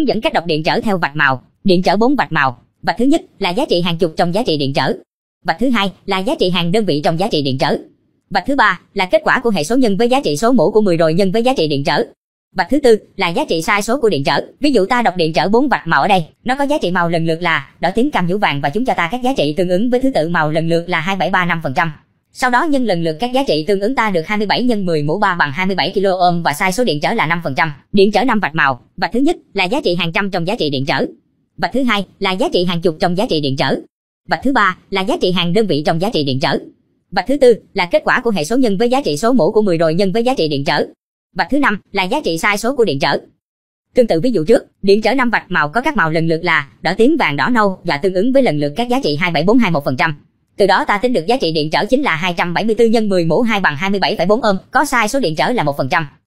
hướng dẫn cách đọc điện trở theo vạch màu điện trở bốn vạch màu vạch thứ nhất là giá trị hàng chục trong giá trị điện trở vạch thứ hai là giá trị hàng đơn vị trong giá trị điện trở vạch thứ ba là kết quả của hệ số nhân với giá trị số mũ của 10 rồi nhân với giá trị điện trở vạch thứ tư là giá trị sai số của điện trở ví dụ ta đọc điện trở bốn vạch màu ở đây nó có giá trị màu lần lượt là đỏ tím cam nhũ vàng và chúng cho ta các giá trị tương ứng với thứ tự màu lần lượt là hai bảy ba năm phần trăm sau đó nhân lần lượt các giá trị tương ứng ta được 27 nhân 10 mũ 3 bằng 27 kilo ohm và sai số điện trở là 5%, điện trở 5 vạch màu, vạch thứ nhất là giá trị hàng trăm trong giá trị điện trở, vạch thứ hai là giá trị hàng chục trong giá trị điện trở, vạch thứ ba là giá trị hàng đơn vị trong giá trị điện trở, vạch thứ tư là kết quả của hệ số nhân với giá trị số mũ của 10 rồi nhân với giá trị điện trở, vạch thứ năm là giá trị sai số của điện trở. Tương tự ví dụ trước, điện trở năm vạch màu có các màu lần lượt là đỏ tím vàng đỏ nâu và tương ứng với lần lượt các giá trị 27421% từ đó ta tính được giá trị điện trở chính là 274 nhân 10 mũ 2 bằng 27,4 ôm, có sai số điện trở là 1%.